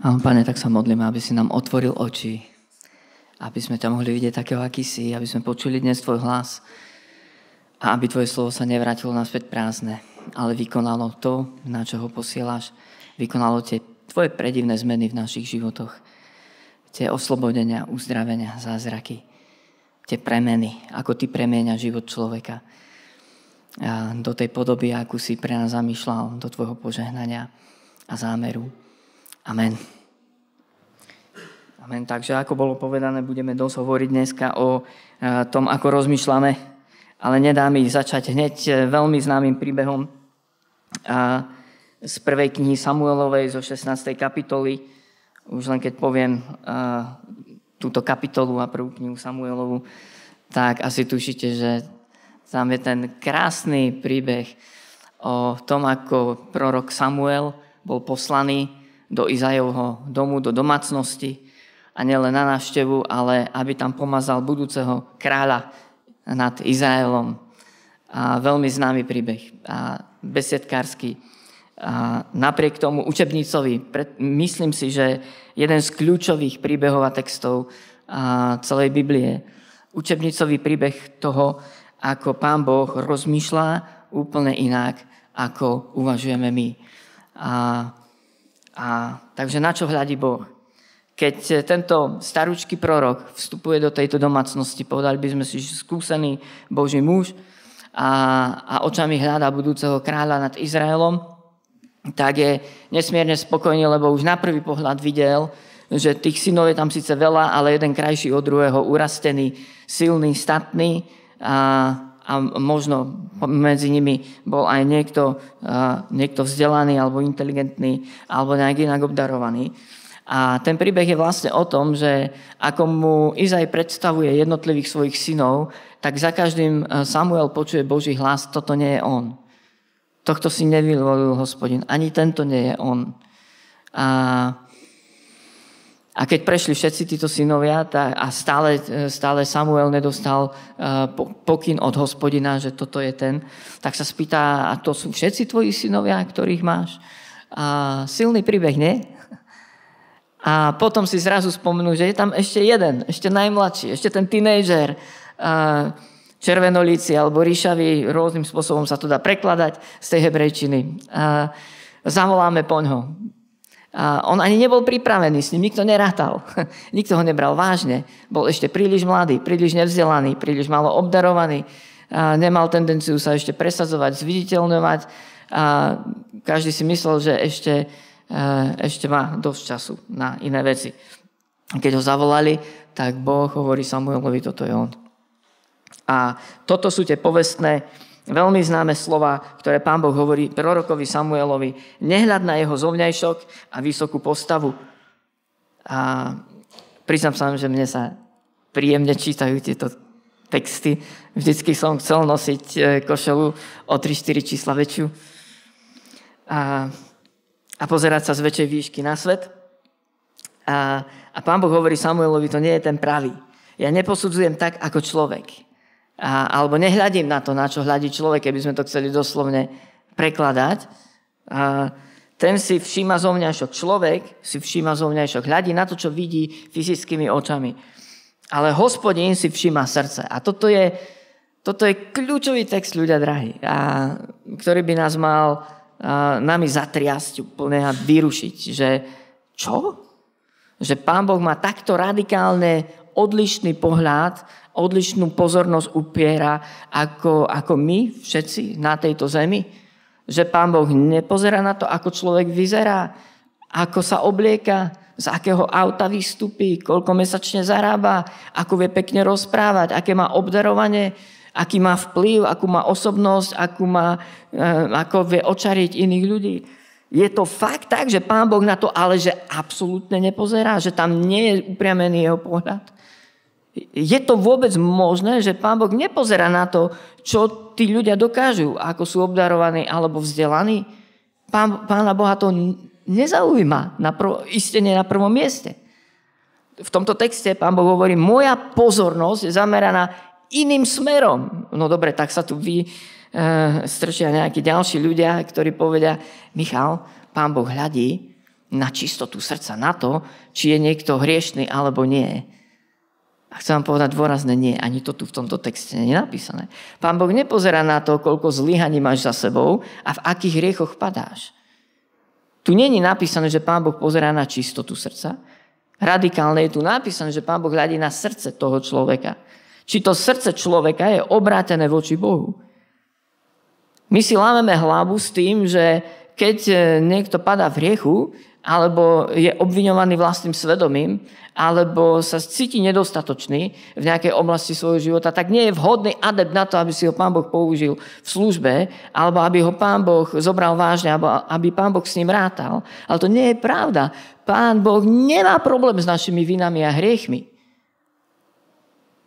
Áno, Pane, tak sa modlíme, aby si nám otvoril oči, aby sme ťa mohli vidieť takého, aký si, aby sme počuli dnes Tvoj hlas a aby Tvoje slovo sa nevrátilo naspäť prázdne, ale vykonalo to, na čo ho posieláš, vykonalo tie Tvoje predivné zmeny v našich životoch, tie oslobodenia, uzdravenia, zázraky, tie premeny, ako Ty premieňa život človeka do tej podoby, akú si pre nás zamýšľal, do Tvojho požehnania a zámeru. Amen. Amen. Takže ako bolo povedané, budeme dosť hovoriť dneska o e, tom, ako rozmýšľame, ale nedá mi začať hneď e, veľmi známym príbehom z prvej knihy Samuelovej zo 16. kapitoly. Už len keď poviem e, túto kapitolu a prvú knihu Samuelovu, tak asi tušíte, že tam je ten krásny príbeh o tom, ako prorok Samuel bol poslaný do Izajovho domu, do domácnosti a nielen na návštevu, ale aby tam pomazal budúceho kráľa nad Izraelom. A veľmi známy príbeh, a besedkársky. A napriek tomu učebnicovi, myslím si, že jeden z kľúčových príbehov a textov a celej Biblie, učebnicový príbeh toho, ako pán Boh rozmýšľa úplne inak, ako uvažujeme my. A a, takže na čo hľadí Boh? Keď eh, tento staručký prorok vstupuje do tejto domácnosti, povedali by sme si, že skúsený Boží muž a, a očami hľadá budúceho kráľa nad Izraelom, tak je nesmierne spokojný, lebo už na prvý pohľad videl, že tých synov je tam síce veľa, ale jeden krajší od druhého, urastený, silný, statný a a možno medzi nimi bol aj niekto, niekto vzdelaný alebo inteligentný alebo nejak inak obdarovaný. A ten príbeh je vlastne o tom, že ako mu Izaj predstavuje jednotlivých svojich synov, tak za každým Samuel počuje Boží hlas, toto nie je on. Tohto si nevyvolil hospodin, ani tento nie je on. A a keď prešli všetci títo synovia tá, a stále, stále Samuel nedostal eh, pokyn od hospodina, že toto je ten, tak sa spýta, a to sú všetci tvoji synovia, ktorých máš? A silný príbeh, nie? A potom si zrazu spomenú, že je tam ešte jeden, ešte najmladší, ešte ten tínejžer, eh, červenolíci alebo ríšavi, rôznym spôsobom sa to dá prekladať z tej hebrejčiny. A eh, zavoláme po ňo a on ani nebol pripravený, s ním nikto nerátal. nikto ho nebral vážne. Bol ešte príliš mladý, príliš nevzdelaný, príliš malo obdarovaný. A nemal tendenciu sa ešte presazovať, zviditeľňovať. A každý si myslel, že ešte, e, ešte má dosť času na iné veci. Keď ho zavolali, tak Boh hovorí Samuelovi, toto je on. A toto sú tie povestné Veľmi známe slova, ktoré pán Boh hovorí prorokovi Samuelovi. Nehľad na jeho zovňajšok a vysokú postavu. A priznám sa, že mne sa príjemne čítajú tieto texty. Vždycky som chcel nosiť e, košelu o 3-4 čísla väčšiu a, a pozerať sa z väčšej výšky na svet. A, a pán Boh hovorí Samuelovi, to nie je ten pravý. Ja neposudzujem tak, ako človek a, alebo nehľadím na to, na čo hľadí človek, keby sme to chceli doslovne prekladať. A, ten si všíma zovňajšok. Človek si všíma zovňajšok. Hľadí na to, čo vidí fyzickými očami. Ale hospodin si všíma srdce. A toto je, toto je kľúčový text, ľudia drahý, a, ktorý by nás mal a, nami zatriasť úplne a vyrušiť. Že čo? Že pán Boh má takto radikálne odlišný pohľad, odlišnú pozornosť upiera ako, ako my všetci na tejto zemi. Že pán Boh nepozerá na to, ako človek vyzerá, ako sa oblieka, z akého auta vystupí, koľko mesačne zarába, ako vie pekne rozprávať, aké má obdarovanie, aký má vplyv, akú má osobnosť, akú má, eh, ako vie očariť iných ľudí. Je to fakt tak, že pán Boh na to ale že absolútne nepozerá, že tam nie je upriamený jeho pohľad. Je to vôbec možné, že Pán Boh nepozerá na to, čo tí ľudia dokážu, ako sú obdarovaní alebo vzdelaní. Pán, Pána Boha to nezaujíma, na prv, nie na prvom mieste. V tomto texte Pán Boh hovorí, moja pozornosť je zameraná iným smerom. No dobre, tak sa tu vy e, strčia nejakí ďalší ľudia, ktorí povedia, Michal, Pán Boh hľadí na čistotu srdca, na to, či je niekto hriešný alebo nie. A chcem vám povedať dôrazne, nie, ani to tu v tomto texte nie je napísané. Pán Boh nepozerá na to, koľko zlyhaní máš za sebou a v akých riechoch padáš. Tu není napísané, že Pán Boh pozerá na čistotu srdca. Radikálne je tu napísané, že Pán Boh hľadí na srdce toho človeka. Či to srdce človeka je obrátené voči Bohu. My si lámeme hlavu s tým, že keď eh, niekto padá v riechu, alebo je obviňovaný vlastným svedomím, alebo sa cíti nedostatočný v nejakej oblasti svojho života, tak nie je vhodný adept na to, aby si ho Pán Boh použil v službe, alebo aby ho Pán Boh zobral vážne, alebo aby Pán Boh s ním rátal. Ale to nie je pravda. Pán Boh nemá problém s našimi vinami a hriechmi.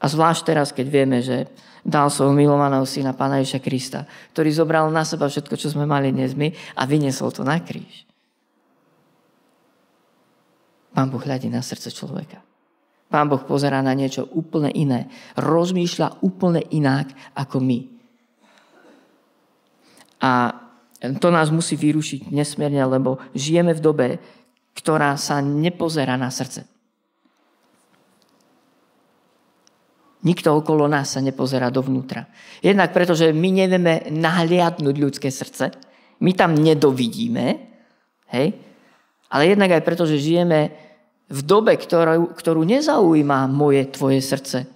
A zvlášť teraz, keď vieme, že dal svojho milovaného syna Pána Ježa Krista, ktorý zobral na seba všetko, čo sme mali dnes my a vyniesol to na kríž. Pán Boh hľadí na srdce človeka. Pán Boh pozerá na niečo úplne iné. Rozmýšľa úplne inak ako my. A to nás musí vyrušiť nesmierne, lebo žijeme v dobe, ktorá sa nepozerá na srdce. Nikto okolo nás sa nepozerá dovnútra. Jednak preto, že my nevieme nahliadnúť ľudské srdce, my tam nedovidíme, hej? ale jednak aj preto, že žijeme v dobe, ktorú, ktorú nezaujíma moje, tvoje srdce.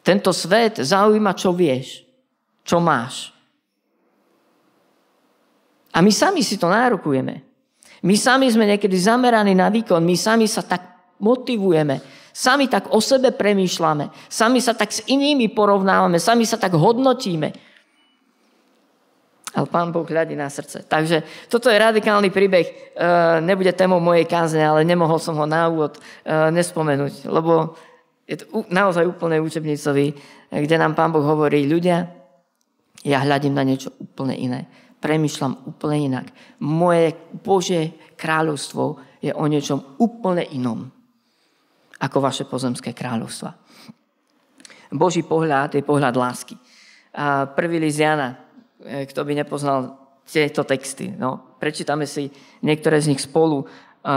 Tento svet zaujíma, čo vieš, čo máš. A my sami si to nárokujeme. My sami sme niekedy zameraní na výkon, my sami sa tak motivujeme, sami tak o sebe premýšľame, sami sa tak s inými porovnávame, sami sa tak hodnotíme ale pán Boh hľadí na srdce. Takže toto je radikálny príbeh. E, nebude témou mojej kázne, ale nemohol som ho na úvod e, nespomenúť, lebo je to naozaj úplne učebnicový, kde nám pán Boh hovorí, ľudia, ja hľadím na niečo úplne iné. Premýšľam úplne inak. Moje Bože kráľovstvo je o niečom úplne inom ako vaše pozemské kráľovstva. Boží pohľad je pohľad lásky. A prvý list Jana, E, kto by nepoznal tieto texty. No, prečítame si niektoré z nich spolu. E,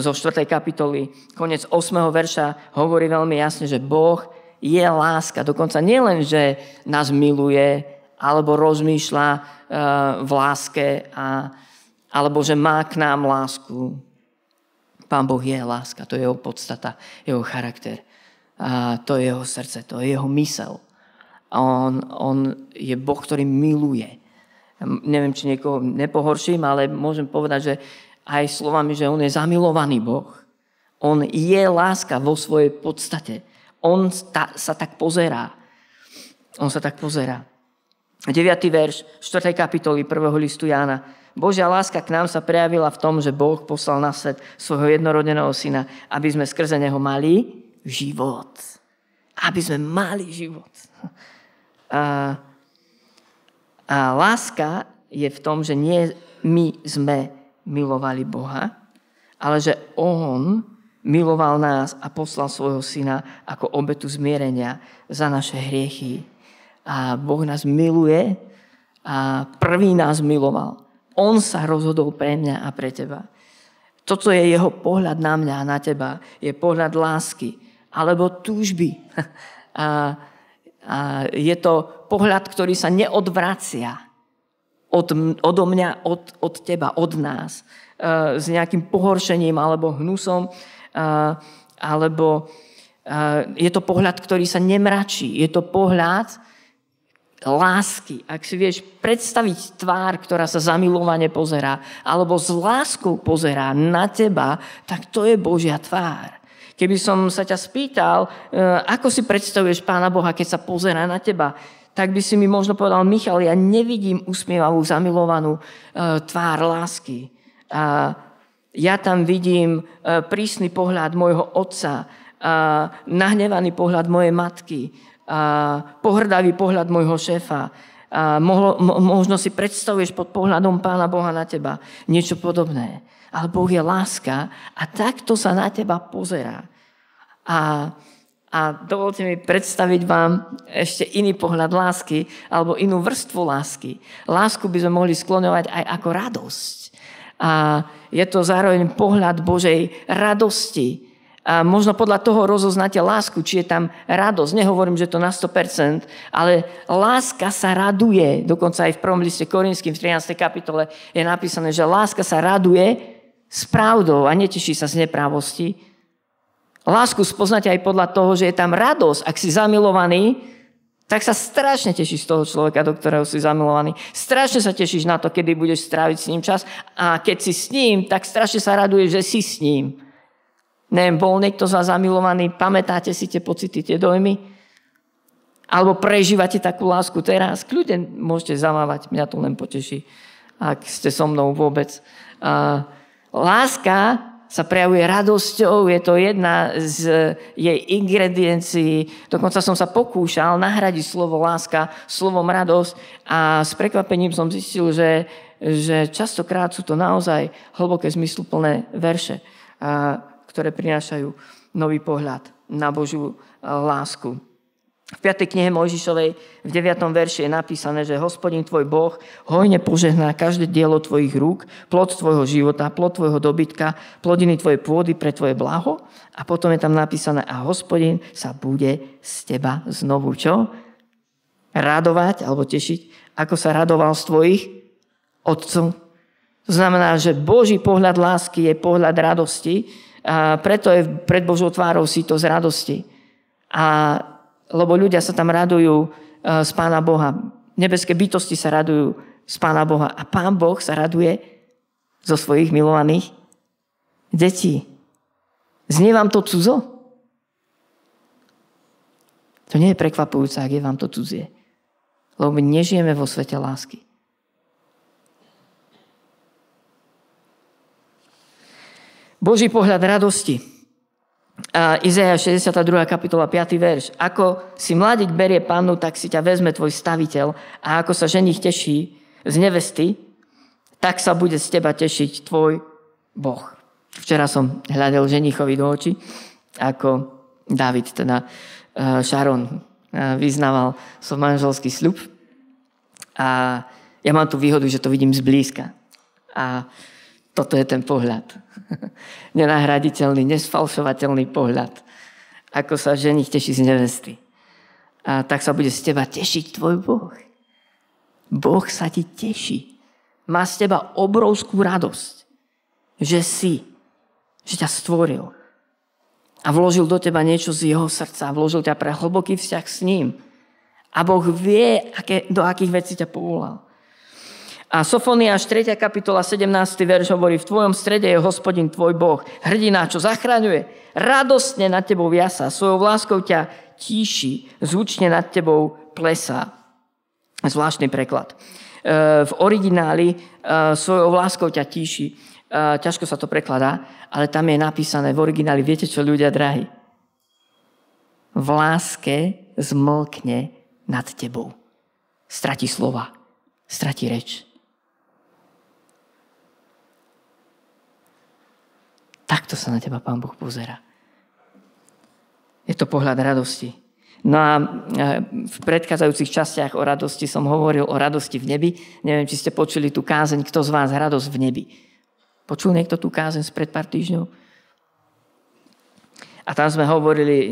zo 4. kapitoly, konec 8. verša, hovorí veľmi jasne, že Boh je láska. Dokonca nielen, že nás miluje, alebo rozmýšľa e, v láske, a, alebo že má k nám lásku. Pán Boh je láska, to je jeho podstata, jeho charakter, a to je jeho srdce, to je jeho mysel. On, on je Boh, ktorý miluje. Neviem, či niekoho nepohorším, ale môžem povedať, že aj slovami, že on je zamilovaný Boh. On je láska vo svojej podstate. On ta, sa tak pozerá. On sa tak pozerá. 9. verš 4. kapitoly 1. listu Jána. Božia láska k nám sa prejavila v tom, že Boh poslal na svet svojho jednorodeného syna, aby sme skrze neho mali život. Aby sme mali život. A, a láska je v tom, že nie my sme milovali Boha, ale že On miloval nás a poslal svojho syna ako obetu zmierenia za naše hriechy. A Boh nás miluje a prvý nás miloval. On sa rozhodol pre mňa a pre teba. Toto je jeho pohľad na mňa a na teba. Je pohľad lásky alebo túžby. A a je to pohľad, ktorý sa neodvracia od, odo mňa, od, od teba, od nás, e, s nejakým pohoršením alebo hnusom, e, alebo e, je to pohľad, ktorý sa nemračí. Je to pohľad lásky. Ak si vieš predstaviť tvár, ktorá sa zamilovane pozerá, alebo s láskou pozerá na teba, tak to je Božia tvár. Keby som sa ťa spýtal, eh, ako si predstavuješ Pána Boha, keď sa pozera na teba, tak by si mi možno povedal, Michal, ja nevidím usmievavú, zamilovanú eh, tvár lásky. A ja tam vidím eh, prísny pohľad môjho otca, a nahnevaný pohľad mojej matky, a pohrdavý pohľad môjho šéfa, a mohlo, mo, možno si predstavuješ pod pohľadom Pána Boha na teba niečo podobné ale Boh je láska a takto sa na teba pozerá. A, a dovolte mi predstaviť vám ešte iný pohľad lásky alebo inú vrstvu lásky. Lásku by sme mohli skloňovať aj ako radosť. A je to zároveň pohľad Božej radosti. A možno podľa toho rozoznáte lásku, či je tam radosť. Nehovorím, že to na 100%, ale láska sa raduje. Dokonca aj v prvom liste Korinským v 13. kapitole je napísané, že láska sa raduje, s pravdou a neteší sa z nepravosti. Lásku spoznáte aj podľa toho, že je tam radosť. Ak si zamilovaný, tak sa strašne tešíš z toho človeka, do ktorého si zamilovaný. Strašne sa tešíš na to, kedy budeš stráviť s ním čas. A keď si s ním, tak strašne sa raduješ, že si s ním. Neviem, bol niekto za zamilovaný, pamätáte si tie pocity, tie dojmy? Alebo prežívate takú lásku teraz? Kľudne môžete zamávať, mňa to len poteší, ak ste so mnou vôbec. A Láska sa prejavuje radosťou, je to jedna z e, jej ingrediencií. Dokonca som sa pokúšal nahradiť slovo láska slovom radosť a s prekvapením som zistil, že, že častokrát sú to naozaj hlboké zmysluplné verše, ktoré prinášajú nový pohľad na Božiu e, lásku. V 5. knihe Mojžišovej v 9. verši je napísané, že hospodin tvoj Boh hojne požehná každé dielo tvojich rúk, plod tvojho života, plod tvojho dobytka, plodiny tvojej pôdy pre tvoje blaho. A potom je tam napísané, a hospodin sa bude z teba znovu čo? Radovať alebo tešiť, ako sa radoval z tvojich otcov. To znamená, že Boží pohľad lásky je pohľad radosti, a preto je pred Božou tvárou si to z radosti. A lebo ľudia sa tam radujú e, z Pána Boha. Nebeské bytosti sa radujú z Pána Boha. A Pán Boh sa raduje zo svojich milovaných detí. Znie vám to cudzo? To nie je prekvapujúce, ak je vám to cudzie. Lebo my nežijeme vo svete lásky. Boží pohľad radosti. A Izaja 62. kapitola 5. verš. Ako si mladík berie pannu, tak si ťa vezme tvoj staviteľ a ako sa ženich teší z nevesty, tak sa bude z teba tešiť tvoj Boh. Včera som hľadal ženichovi do očí, ako David, teda e, Šaron, e, vyznával som manželský sľub. A ja mám tu výhodu, že to vidím zblízka. A toto je ten pohľad. nenahraditeľný, nesfalšovateľný pohľad. Ako sa ženich teší z nevesty. A tak sa bude z teba tešiť tvoj Boh. Boh sa ti teší. Má z teba obrovskú radosť, že si, že ťa stvoril. A vložil do teba niečo z jeho srdca. Vložil ťa pre hlboký vzťah s ním. A Boh vie, aké, do akých vecí ťa povolal. A Sofoniáš 3. kapitola 17. verš hovorí, v tvojom strede je hospodin tvoj Boh, hrdina, čo zachraňuje, radostne nad tebou viasa, svojou láskou ťa tíši, zvučne nad tebou plesá. Zvláštny preklad. E, v origináli e, svojou láskou ťa tíši. E, ťažko sa to prekladá, ale tam je napísané v origináli, viete čo ľudia drahí? V láske zmlkne nad tebou. Strati slova, strati reč Takto sa na teba Pán Boh pozera. Je to pohľad radosti. No a e, v predchádzajúcich častiach o radosti som hovoril o radosti v nebi. Neviem, či ste počuli tú kázeň, kto z vás radosť v nebi. Počul niekto tú kázeň spred pár týždňov? A tam sme hovorili e,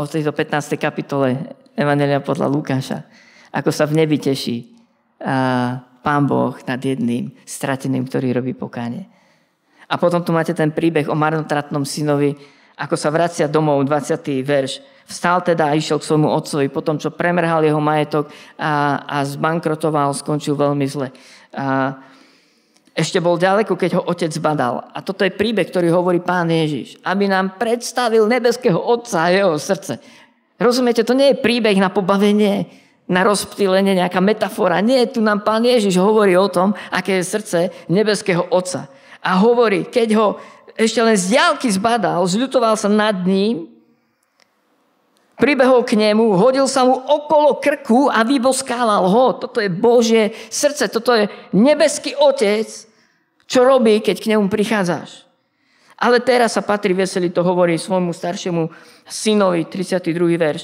o tejto 15. kapitole Evangelia podľa Lukáša. Ako sa v nebi teší e, Pán Boh nad jedným strateným, ktorý robí pokáne. A potom tu máte ten príbeh o marnotratnom synovi, ako sa vracia domov, 20. verš. Vstal teda a išiel k svojmu otcovi, potom čo premrhal jeho majetok a, a zbankrotoval, skončil veľmi zle. A, ešte bol ďaleko, keď ho otec badal. A toto je príbeh, ktorý hovorí pán Ježiš, aby nám predstavil nebeského otca a jeho srdce. Rozumiete, to nie je príbeh na pobavenie, na rozptýlenie, nejaká metafora. Nie, tu nám pán Ježiš hovorí o tom, aké je srdce nebeského otca. A hovorí, keď ho ešte len z diálky zbadal, zľutoval sa nad ním, pribehol k nemu, hodil sa mu okolo krku a vyboskával ho. Toto je Božie srdce, toto je nebeský otec, čo robí, keď k nemu prichádzaš. Ale teraz sa patrí veselý, to hovorí svojmu staršiemu synovi, 32. verš.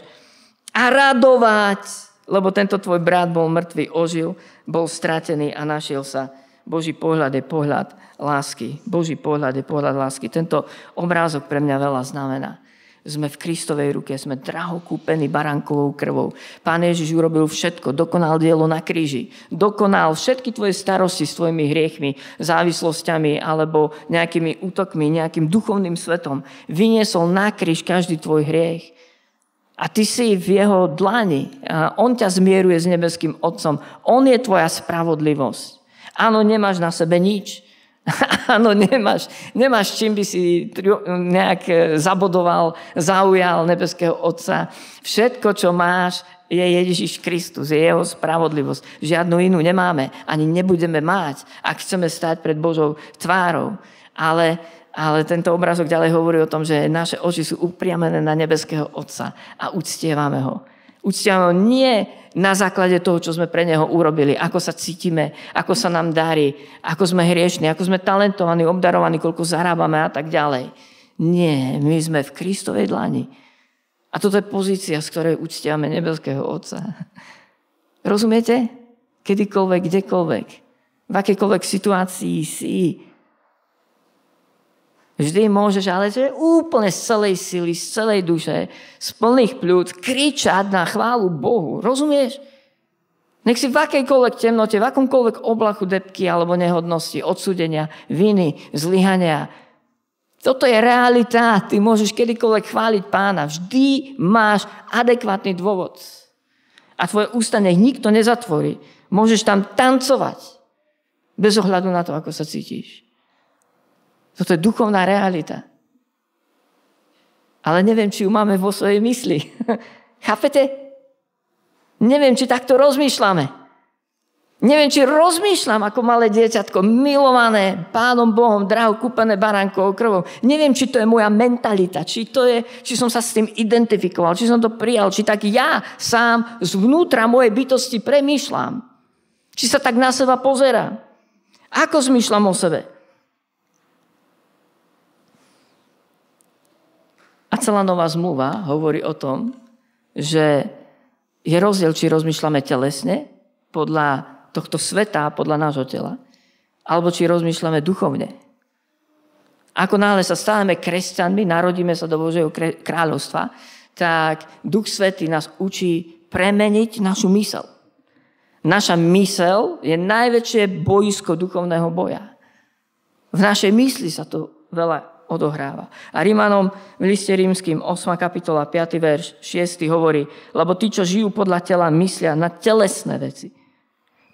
A radovať, lebo tento tvoj brat bol mŕtvý, ožil, bol stratený a našiel sa Boží pohľad je pohľad lásky. Boží pohľad je pohľad lásky. Tento obrázok pre mňa veľa znamená. Sme v Kristovej ruke, sme draho kúpení barankovou krvou. Pán Ježiš urobil všetko, dokonal dielo na kríži. Dokonal všetky tvoje starosti s tvojimi hriechmi, závislosťami alebo nejakými útokmi, nejakým duchovným svetom. Vyniesol na kríž každý tvoj hriech. A ty si v jeho dlani. On ťa zmieruje s nebeským Otcom. On je tvoja spravodlivosť. Áno, nemáš na sebe nič. Áno, nemáš, nemáš čím by si nejak e, zabodoval, zaujal nebeského Otca. Všetko, čo máš, je Ježiš Kristus, je jeho spravodlivosť. Žiadnu inú nemáme, ani nebudeme mať, ak chceme stať pred Božou tvárou. Ale, ale tento obrázok ďalej hovorí o tom, že naše oči sú upriamené na nebeského Otca a uctievame ho. Úctia ho nie na základe toho, čo sme pre neho urobili, ako sa cítime, ako sa nám darí, ako sme hriešni, ako sme talentovaní, obdarovaní, koľko zarábame a tak ďalej. Nie, my sme v Kristovej dlani. A toto je pozícia, z ktorej uctiame nebeského Otca. Rozumiete? Kedykoľvek, kdekoľvek, v akékoľvek situácii si, Vždy môžeš, ale že úplne z celej sily, z celej duše, z plných pľúc, kričať na chválu Bohu. Rozumieš? Nech si v akejkoľvek temnote, v akomkoľvek oblachu depky alebo nehodnosti, odsudenia, viny, zlyhania. Toto je realita. Ty môžeš kedykoľvek chváliť pána. Vždy máš adekvátny dôvod. A tvoje ústa nech nikto nezatvorí. Môžeš tam tancovať. Bez ohľadu na to, ako sa cítiš. Toto je duchovná realita. Ale neviem, či ju máme vo svojej mysli. Chápete? Neviem, či takto rozmýšľame. Neviem, či rozmýšľam ako malé dieťatko, milované pánom Bohom, draho, kúpené baránkou, krvou. Neviem, či to je moja mentalita, či, to je, či som sa s tým identifikoval, či som to prijal, či tak ja sám zvnútra mojej bytosti premýšľam. Či sa tak na seba pozerám. Ako zmýšľam o sebe? A celá nová zmluva hovorí o tom, že je rozdiel, či rozmýšľame telesne podľa tohto sveta, podľa nášho tela, alebo či rozmýšľame duchovne. Ako náhle sa stávame kresťanmi, narodíme sa do Božieho kráľovstva, tak Duch Svetý nás učí premeniť našu mysel. Naša mysel je najväčšie boisko duchovného boja. V našej mysli sa to veľa odohráva. A Rímanom v liste rímským 8. kapitola 5. verš 6. hovorí, lebo tí, čo žijú podľa tela, myslia na telesné veci.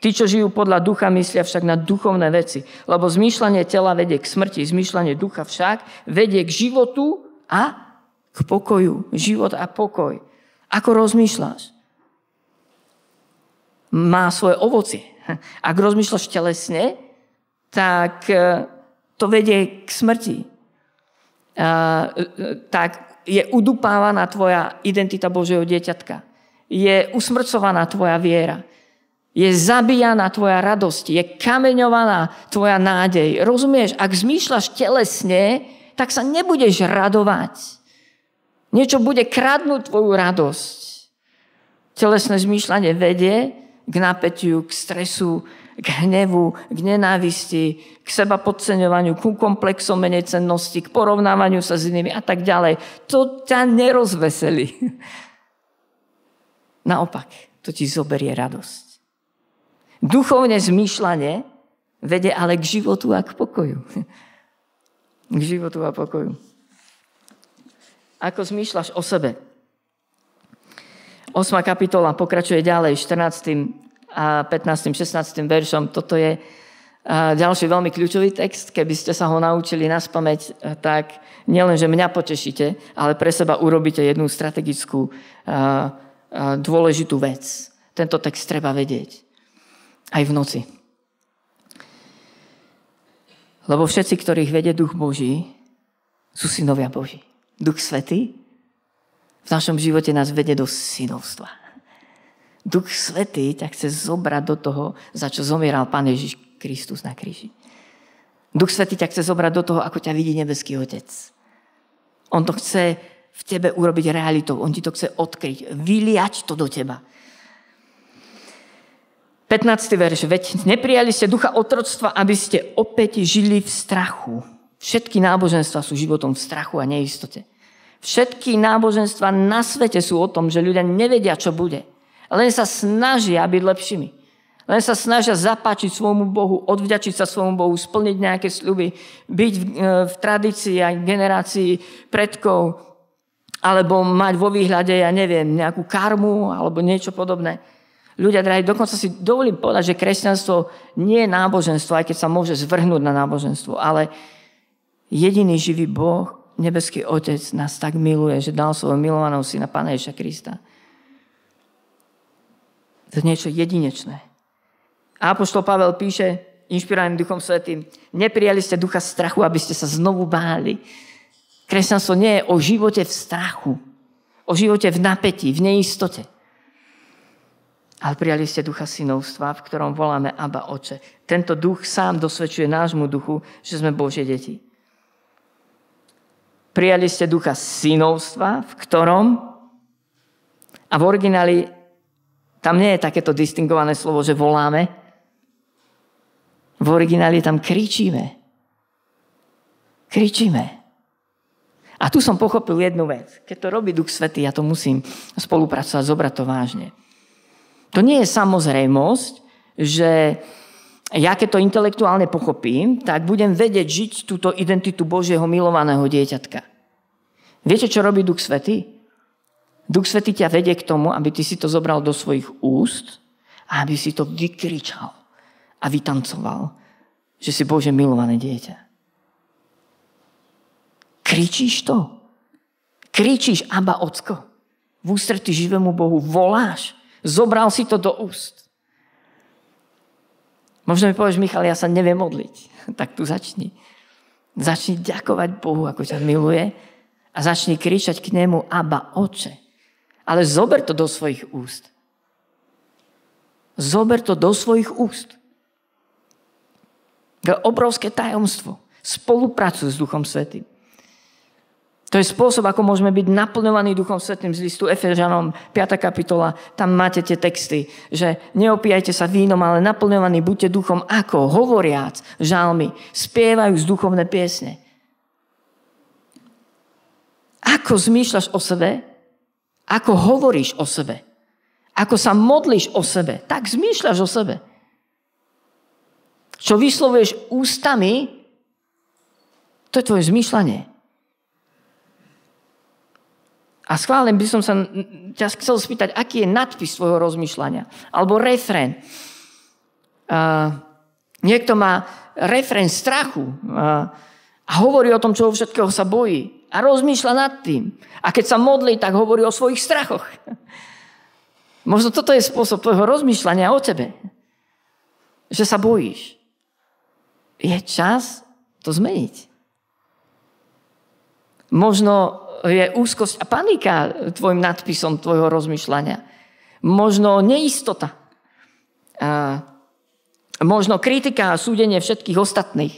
Tí, čo žijú podľa ducha, myslia však na duchovné veci. Lebo zmýšľanie tela vedie k smrti, zmýšľanie ducha však vedie k životu a k pokoju. Život a pokoj. Ako rozmýšľaš? Má svoje ovocie. Ak rozmýšľaš telesne, tak eh, to vedie k smrti. Eh, tak je udupávaná tvoja identita Božieho dieťatka. Je usmrcovaná tvoja viera. Je zabíjana tvoja radosť. Je kameňovaná tvoja nádej. Rozumieš? Ak zmýšľaš telesne, tak sa nebudeš radovať. Niečo bude kradnúť tvoju radosť. Telesné zmýšľanie vedie k napätiu, k stresu, k hnevu, k nenávisti, k seba podceňovaniu, ku komplexom menejcennosti, k porovnávaniu sa s inými a tak ďalej. To ťa nerozveseli. Naopak, to ti zoberie radosť. Duchovné zmýšľanie vede ale k životu a k pokoju. K životu a pokoju. Ako zmýšľaš o sebe? 8. kapitola pokračuje ďalej 14 a 15. 16. veršom. Toto je ďalší veľmi kľúčový text. Keby ste sa ho naučili na spameť, tak že mňa potešíte, ale pre seba urobíte jednu strategickú dôležitú vec. Tento text treba vedieť. Aj v noci. Lebo všetci, ktorých vedie Duch Boží, sú synovia Boží. Duch Svetý v našom živote nás vedie do synovstva. Duch Svetý ťa chce zobrať do toho, za čo zomieral Pán Ježiš Kristus na kríži. Duch Svetý ťa chce zobrať do toho, ako ťa vidí nebeský Otec. On to chce v tebe urobiť realitou. On ti to chce odkryť. Vyliať to do teba. 15. verš. Veď neprijali ste ducha otroctva, aby ste opäť žili v strachu. Všetky náboženstva sú životom v strachu a neistote. Všetky náboženstva na svete sú o tom, že ľudia nevedia, čo bude len sa snažia byť lepšími. Len sa snažia zapáčiť svojmu Bohu, odvďačiť sa svojmu Bohu, splniť nejaké sľuby, byť v, e, v tradícii aj generácii predkov, alebo mať vo výhľade, ja neviem, nejakú karmu alebo niečo podobné. Ľudia drahí, dokonca si dovolím povedať, že kresťanstvo nie je náboženstvo, aj keď sa môže zvrhnúť na náboženstvo, ale jediný živý Boh, nebeský Otec nás tak miluje, že dal svojho milovaného syna Pána Ježa Krista to je niečo jedinečné. A Apoštol Pavel píše, inšpirovaným Duchom Svetým, neprijali ste ducha strachu, aby ste sa znovu báli. Kresťanstvo nie je o živote v strachu, o živote v napätí, v neistote. Ale prijali ste ducha synovstva, v ktorom voláme Abba Oče. Tento duch sám dosvedčuje nášmu duchu, že sme Božie deti. Prijali ste ducha synovstva, v ktorom a v origináli tam nie je takéto distingované slovo, že voláme. V origináli tam kričíme. Kričíme. A tu som pochopil jednu vec. Keď to robí Duch Svetý, ja to musím spolupracovať, zobrať to vážne. To nie je samozrejmosť, že ja keď to intelektuálne pochopím, tak budem vedieť žiť túto identitu Božieho milovaného dieťatka. Viete, čo robí Duch Svetý? Duch Svetý ťa vedie k tomu, aby ty si to zobral do svojich úst a aby si to vykričal a vytancoval, že si Bože milované dieťa. Kričíš to? Kričíš, Abba ocko. V ústretí živému Bohu voláš. Zobral si to do úst. Možno mi povieš, Michal, ja sa neviem modliť. Tak tu začni. Začni ďakovať Bohu, ako ťa miluje a začni kričať k nemu Abba oče. Ale zober to do svojich úst. Zober to do svojich úst. To je obrovské tajomstvo. Spolupracuj s Duchom Svetým. To je spôsob, ako môžeme byť naplňovaní Duchom Svetým z listu Efežanom, 5. kapitola, tam máte tie texty, že neopíjajte sa vínom, ale naplňovaní buďte duchom ako hovoriac žalmy, spievajú z duchovné piesne. Ako zmýšľaš o sebe, ako hovoríš o sebe. Ako sa modlíš o sebe. Tak zmýšľaš o sebe. Čo vyslovuješ ústami, to je tvoje zmýšľanie. A schválne by som sa ťa chcel spýtať, aký je nadpis svojho rozmýšľania. Alebo refren. Uh, niekto má refren strachu uh, a hovorí o tom, čo všetkého sa bojí a rozmýšľa nad tým. A keď sa modlí, tak hovorí o svojich strachoch. Možno toto je spôsob tvojho rozmýšľania o tebe. Že sa bojíš. Je čas to zmeniť. Možno je úzkosť a panika tvojim nadpisom tvojho rozmýšľania. Možno neistota. A možno kritika a súdenie všetkých ostatných.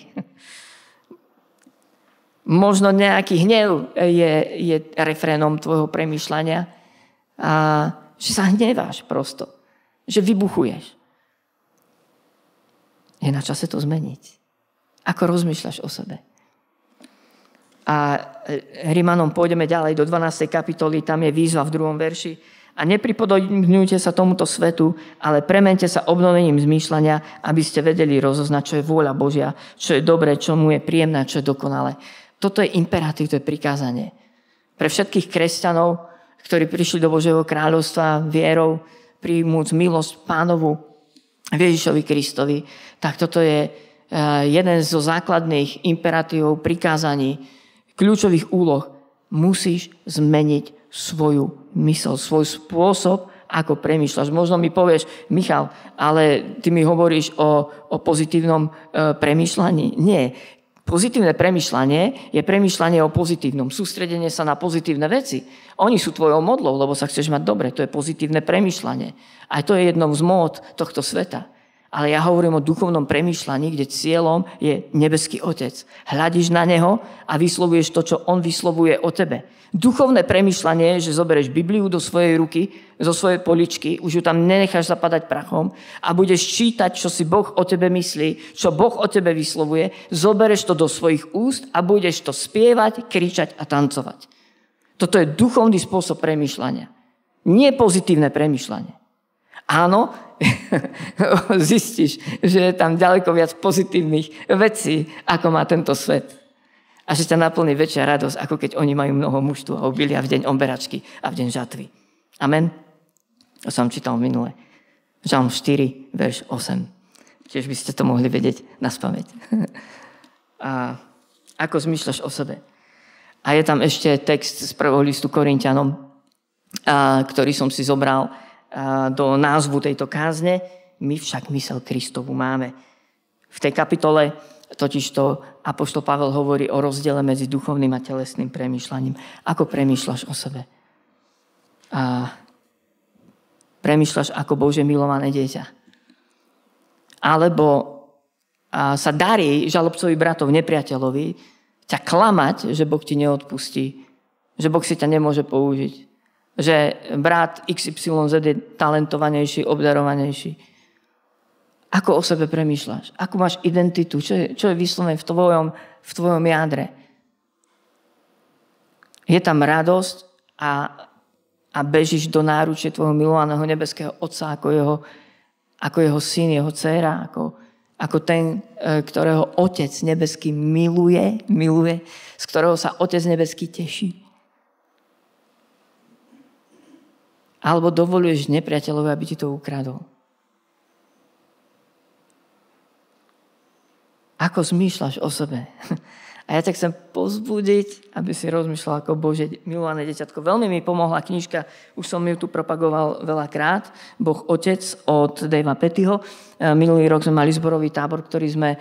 Možno nejaký hnev je, je refrénom tvojho premyšľania. A že sa hneváš prosto. Že vybuchuješ. Je na čase to zmeniť. Ako rozmýšľaš o sebe. A e, Rimanom pôjdeme ďalej do 12. kapitoly, tam je výzva v druhom verši. A nepripodobňujte sa tomuto svetu, ale premente sa obnovením zmýšľania, aby ste vedeli rozoznať, čo je vôľa Božia, čo je dobré, čo mu je príjemné, čo je dokonalé. Toto je imperatív, to je prikázanie. Pre všetkých kresťanov, ktorí prišli do Božieho kráľovstva vierou, príjmúc milosť pánovu Ježišovi Kristovi, tak toto je eh, jeden zo základných imperatívov, prikázaní, kľúčových úloh. Musíš zmeniť svoju mysl, svoj spôsob, ako premýšľaš. Možno mi povieš, Michal, ale ty mi hovoríš o, o pozitívnom e, premýšľaní. Nie. Pozitívne premyšľanie je premyšľanie o pozitívnom, sústredenie sa na pozitívne veci. Oni sú tvojou modlou, lebo sa chceš mať dobre. To je pozitívne premyšľanie. A to je jednou z mód tohto sveta. Ale ja hovorím o duchovnom premýšľaní, kde cieľom je nebeský otec. Hľadíš na neho a vyslovuješ to, čo on vyslovuje o tebe. Duchovné premýšľanie je, že zoberieš Bibliu do svojej ruky, zo svojej poličky, už ju tam nenecháš zapadať prachom a budeš čítať, čo si Boh o tebe myslí, čo Boh o tebe vyslovuje, zobereš to do svojich úst a budeš to spievať, kričať a tancovať. Toto je duchovný spôsob premýšľania. Nie pozitívne premýšľanie. Áno, zistíš, že je tam ďaleko viac pozitívnych vecí, ako má tento svet. A že ťa naplní väčšia radosť, ako keď oni majú mnoho muštu a obilia v deň omberačky a v deň žatvy. Amen. To som čítal minule. Žalm 4, verš 8. Tiež by ste to mohli vedieť na spameť. a ako zmyšľaš o sebe? A je tam ešte text z prvého listu Korintianom, a, ktorý som si zobral do názvu tejto kázne, my však mysel Kristovu máme. V tej kapitole totiž to Apoštol Pavel hovorí o rozdiele medzi duchovným a telesným premýšľaním. Ako premýšľaš o sebe? A premýšľaš ako Bože milované dieťa. Alebo sa darí žalobcovi bratov, nepriateľovi, ťa klamať, že Boh ti neodpustí, že Boh si ťa nemôže použiť že brat XYZ je talentovanejší, obdarovanejší. Ako o sebe premýšľaš? Ako máš identitu? Čo je, čo je vyslovené v tvojom, v tvojom jadre? Je tam radosť a, a bežíš do náručie tvojho milovaného nebeského Otca ako jeho, ako jeho syn, jeho dcera, ako, ako ten, e, ktorého Otec nebeský miluje, miluje, z ktorého sa Otec nebeský teší. alebo dovoluješ nepriateľovi, aby ti to ukradol. Ako zmýšľaš o sebe? A ja ťa chcem pozbudiť, aby si rozmýšľal ako Bože milované deťatko. Veľmi mi pomohla knižka, už som ju tu propagoval veľakrát, Boh Otec od Dejva Petyho. E, minulý rok sme mali zborový tábor, ktorý sme e,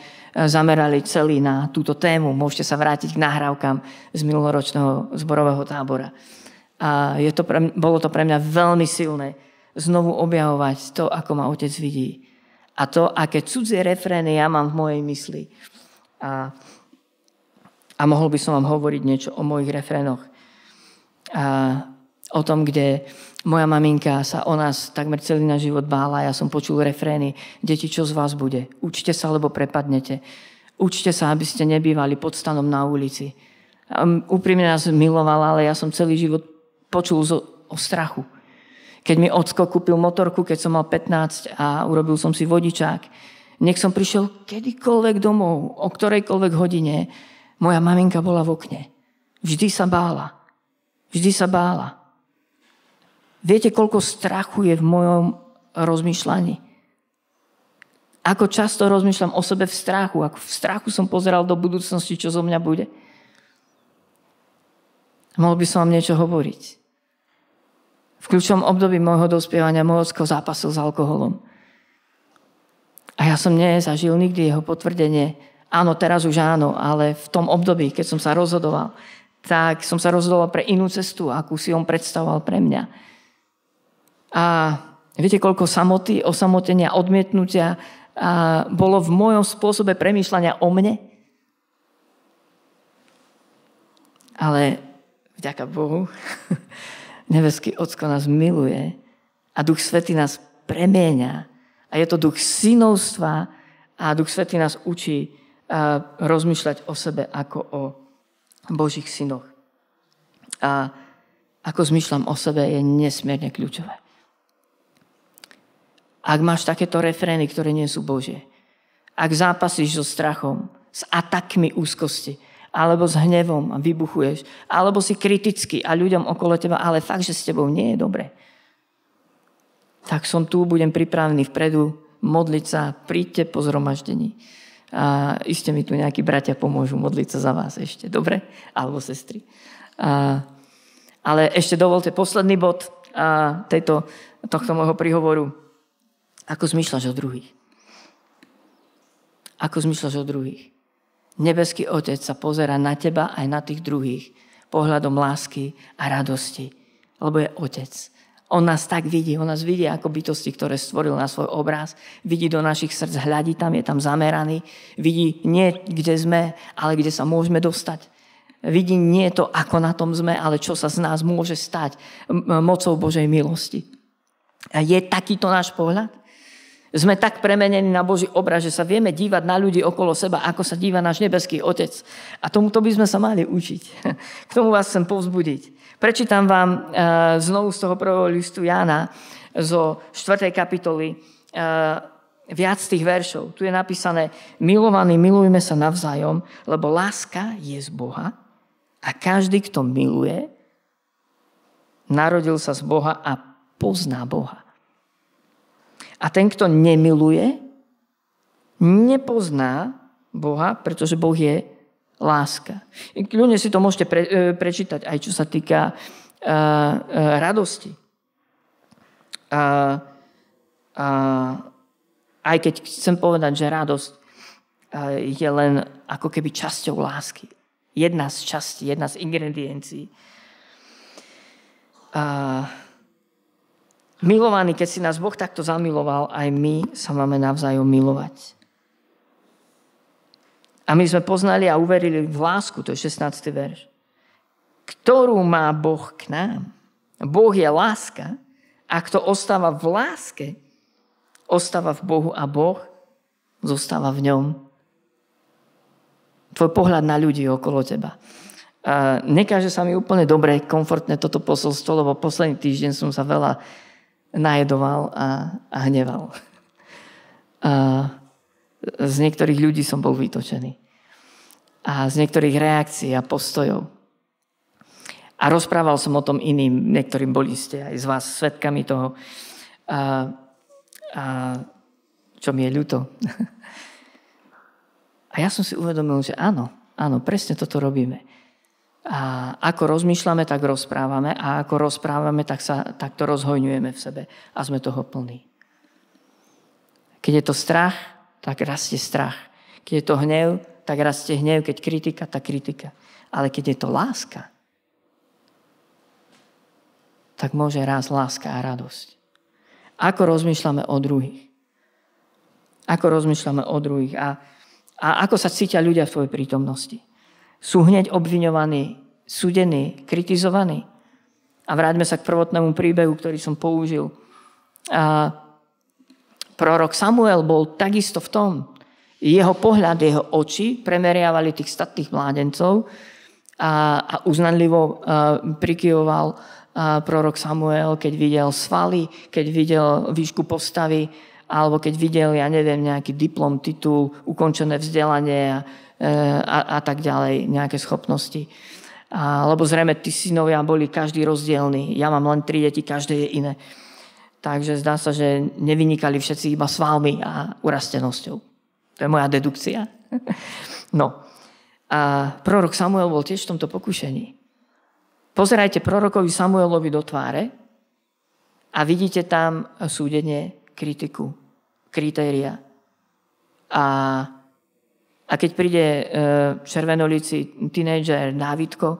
zamerali celý na túto tému. Môžete sa vrátiť k nahrávkam z minuloročného zborového tábora. A je to pre, bolo to pre mňa veľmi silné znovu objavovať to, ako ma otec vidí. A to, aké cudzie refrény ja mám v mojej mysli. A, a mohol by som vám hovoriť niečo o mojich refrénoch. A, o tom, kde moja maminka sa o nás takmer celý na život bála. Ja som počul refrény. Deti, čo z vás bude? Učte sa, lebo prepadnete. Učte sa, aby ste nebývali pod stanom na ulici. Um, úprimne nás milovala, ale ja som celý život počul zo, o strachu. Keď mi ocko kúpil motorku, keď som mal 15 a urobil som si vodičák, nech som prišiel kedykoľvek domov, o ktorejkoľvek hodine, moja maminka bola v okne. Vždy sa bála. Vždy sa bála. Viete, koľko strachu je v mojom rozmýšľaní? Ako často rozmýšľam o sebe v strachu. Ako v strachu som pozeral do budúcnosti, čo zo mňa bude. Mohol by som vám niečo hovoriť v kľúčom období môjho dospievania môj ocko zápasil s alkoholom. A ja som nezažil nikdy jeho potvrdenie. Áno, teraz už áno, ale v tom období, keď som sa rozhodoval, tak som sa rozhodoval pre inú cestu, akú si on predstavoval pre mňa. A viete, koľko samoty, osamotenia, odmietnutia a bolo v mojom spôsobe premýšľania o mne? Ale vďaka Bohu Nebeský Ocko nás miluje a Duch Svetý nás premieňa. A je to duch synovstva a Duch Svetý nás učí rozmýšľať o sebe ako o Božích synoch. A ako zmyšľam o sebe je nesmierne kľúčové. Ak máš takéto refrény, ktoré nie sú Božie, ak zápasíš so strachom, s atakmi úzkosti, alebo s hnevom a vybuchuješ, alebo si kritický a ľuďom okolo teba, ale fakt, že s tebou nie je dobre. Tak som tu, budem pripravený vpredu modliť sa, príďte po zhromaždení. A iste mi tu nejakí bratia pomôžu modliť sa za vás ešte, dobre? Alebo sestry. A, ale ešte dovolte posledný bod a, tejto, tohto môjho prihovoru. Ako zmyšľaš o druhých? Ako zmyšľaš o druhých? Nebeský Otec sa pozera na teba aj na tých druhých pohľadom lásky a radosti, lebo je Otec. On nás tak vidí, on nás vidí ako bytosti, ktoré stvoril na svoj obraz, vidí do našich srdc, hľadí tam, je tam zameraný, vidí nie, kde sme, ale kde sa môžeme dostať. Vidí nie to, ako na tom sme, ale čo sa z nás môže stať mocou Božej milosti. Je takýto náš pohľad? Sme tak premenení na Boží obraz, že sa vieme dívať na ľudí okolo seba, ako sa díva náš nebeský Otec. A tomuto by sme sa mali učiť. K tomu vás chcem povzbudiť. Prečítam vám e, znovu z toho prvého listu Jána zo 4. kapitoly e, viac tých veršov. Tu je napísané, milovaní, milujme sa navzájom, lebo láska je z Boha a každý, kto miluje, narodil sa z Boha a pozná Boha. A ten, kto nemiluje, nepozná Boha, pretože Boh je láska. Ľudia si to môžete pre, e, prečítať aj čo sa týka a, e, a, e, radosti. A a, aj keď chcem povedať, že radosť je len ako keby časťou lásky. Jedna z častí, jedna z ingrediencií. A, Milovaní, keď si nás Boh takto zamiloval, aj my sa máme navzájom milovať. A my sme poznali a uverili v lásku, to je 16. verš, ktorú má Boh k nám. Boh je láska a kto ostáva v láske, ostáva v Bohu a Boh zostáva v ňom. Tvoj pohľad na ľudí okolo teba. A nekáže sa mi úplne dobre, komfortné toto posolstvo, lebo posledný týždeň som sa veľa najedoval a, a hneval. A z niektorých ľudí som bol vytočený. A z niektorých reakcií a postojov. A rozprával som o tom iným, niektorým boli ste aj z vás svetkami toho, a, a, čo mi je ľúto. A ja som si uvedomil, že áno, áno, presne toto robíme. A ako rozmýšľame, tak rozprávame a ako rozprávame, tak, sa, tak to rozhojňujeme v sebe a sme toho plní. Keď je to strach, tak rastie strach. Keď je to hnev, tak rastie hnev. Keď kritika, tak kritika. Ale keď je to láska, tak môže rásť láska a radosť. Ako rozmýšľame o druhých. Ako rozmýšľame o druhých a, a ako sa cítia ľudia v tvojej prítomnosti sú hneď obviňovaní, súdení, kritizovaní. A vráťme sa k prvotnému príbehu, ktorý som použil. A prorok Samuel bol takisto v tom. Jeho pohľad, jeho oči premeriavali tých statných mládencov a, a uznanlivo a, e, prikyvoval a, e, prorok Samuel, keď videl svaly, keď videl výšku postavy, alebo keď videl, ja neviem, nejaký diplom, titul, ukončené vzdelanie a, E, a, a tak ďalej, nejaké schopnosti. A, lebo zrejme tí synovia boli každý rozdielný. Ja mám len tri deti, každé je iné. Takže zdá sa, že nevynikali všetci iba svalmi a urastenosťou. To je moja dedukcia. No. A prorok Samuel bol tiež v tomto pokušení. Pozerajte prorokovi Samuelovi do tváre a vidíte tam súdenie, kritiku, kritéria. A a keď príde e, červenolici tínejdžer návitko e,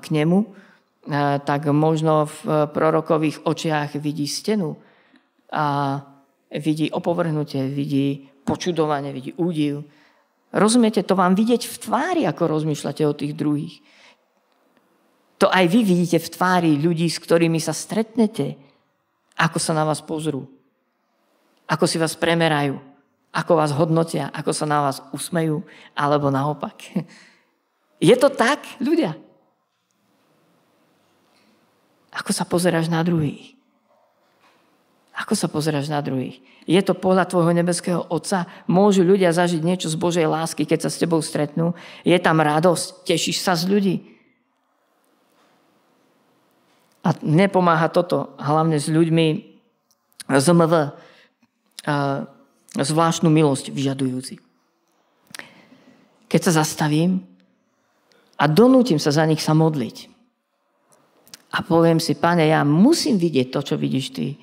k nemu, e, tak možno v e, prorokových očiach vidí stenu a vidí opovrhnutie, vidí počudovanie, vidí údiv. Rozumiete, to vám vidieť v tvári, ako rozmýšľate o tých druhých. To aj vy vidíte v tvári ľudí, s ktorými sa stretnete, ako sa na vás pozrú, ako si vás premerajú ako vás hodnotia, ako sa na vás usmejú, alebo naopak. Je to tak, ľudia? Ako sa pozeráš na druhých? Ako sa pozeráš na druhých? Je to podľa tvojho nebeského Otca? Môžu ľudia zažiť niečo z Božej lásky, keď sa s tebou stretnú? Je tam radosť? Tešíš sa z ľudí? A nepomáha toto, hlavne s ľuďmi z MV zvláštnu milosť vyžadujúci. Keď sa zastavím a donútim sa za nich sa modliť a poviem si, pane, ja musím vidieť to, čo vidíš ty.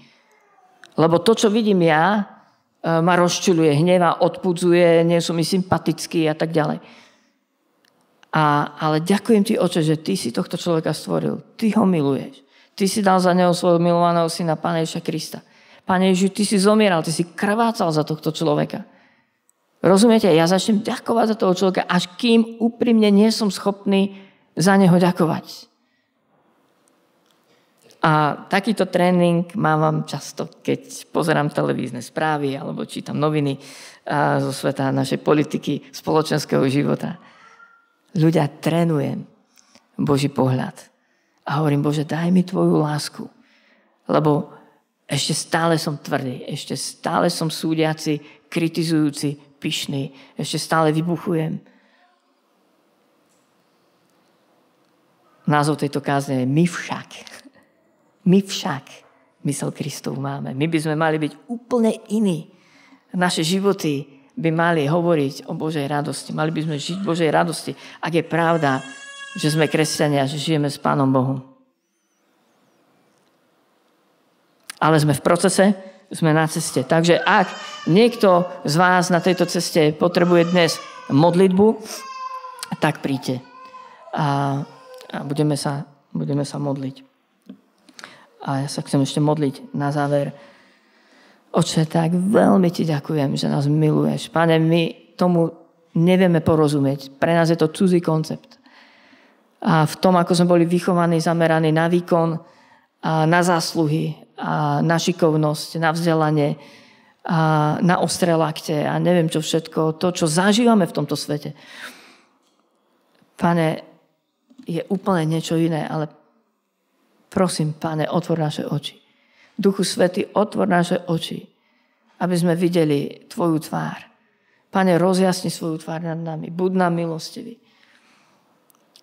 Lebo to, čo vidím ja, e, ma rozčiluje, hneva, odpudzuje, nie sú mi sympatickí a tak ďalej. A, ale ďakujem ti, oče, že ty si tohto človeka stvoril. Ty ho miluješ. Ty si dal za neho svojho milovaného syna Pane Krista. Pane Ježiš, ty si zomieral, ty si krvácal za tohto človeka. Rozumiete? Ja začnem ďakovať za toho človeka, až kým úprimne nie som schopný za neho ďakovať. A takýto tréning mávam často, keď pozerám televízne správy alebo čítam noviny zo sveta našej politiky, spoločenského života. Ľudia, trénujem Boží pohľad. A hovorím, Bože, daj mi Tvoju lásku. Lebo ešte stále som tvrdý, ešte stále som súdiaci, kritizujúci, pyšný, ešte stále vybuchujem. Názov tejto kázne je My však. My však mysel Kristov máme. My by sme mali byť úplne iní. Naše životy by mali hovoriť o Božej radosti. Mali by sme žiť Božej radosti, ak je pravda, že sme kresťania, že žijeme s Pánom Bohom. ale sme v procese, sme na ceste. Takže ak niekto z vás na tejto ceste potrebuje dnes modlitbu, tak príďte. A, a budeme, sa, budeme sa modliť. A ja sa chcem ešte modliť na záver. Oče, tak veľmi ti ďakujem, že nás miluješ. Pane, my tomu nevieme porozumieť. Pre nás je to cudzí koncept. A v tom, ako sme boli vychovaní, zameraní na výkon, na zásluhy, a na šikovnosť, na vzdelanie, a na ostré lakte a neviem čo všetko, to, čo zažívame v tomto svete. Pane, je úplne niečo iné, ale prosím, Pane, otvor naše oči. Duchu Svety, otvor naše oči, aby sme videli Tvoju tvár. Pane, rozjasni svoju tvár nad nami. Bud nám milostivý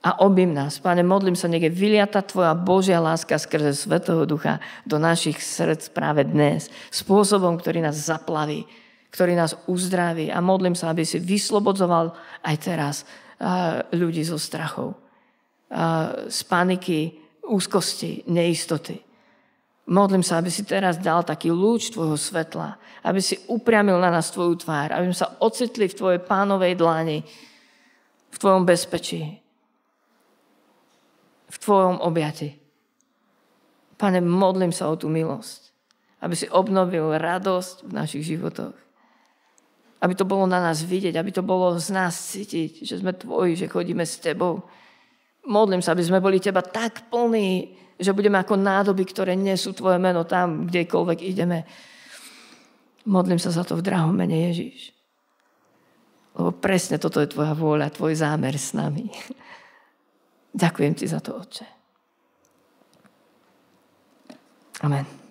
a objím nás. Pane, modlím sa, nech je vyliata Tvoja Božia láska skrze Svetého Ducha do našich srdc práve dnes. Spôsobom, ktorý nás zaplaví, ktorý nás uzdraví. A modlím sa, aby si vyslobodzoval aj teraz eh, ľudí zo strachov, eh, z paniky, úzkosti, neistoty. Modlím sa, aby si teraz dal taký lúč tvojho svetla, aby si upriamil na nás tvoju tvár, aby sme sa ocitli v tvojej pánovej dláni, v tvojom bezpečí, v Tvojom objati. Pane, modlím sa o tú milosť, aby si obnovil radosť v našich životoch. Aby to bolo na nás vidieť, aby to bolo z nás cítiť, že sme Tvoji, že chodíme s Tebou. Modlím sa, aby sme boli Teba tak plní, že budeme ako nádoby, ktoré nesú Tvoje meno tam, kdekoľvek ideme. Modlím sa za to v drahom mene Ježíš. Lebo presne toto je Tvoja vôľa, Tvoj zámer s nami. Ďakujem ti za to, Otče. Amen.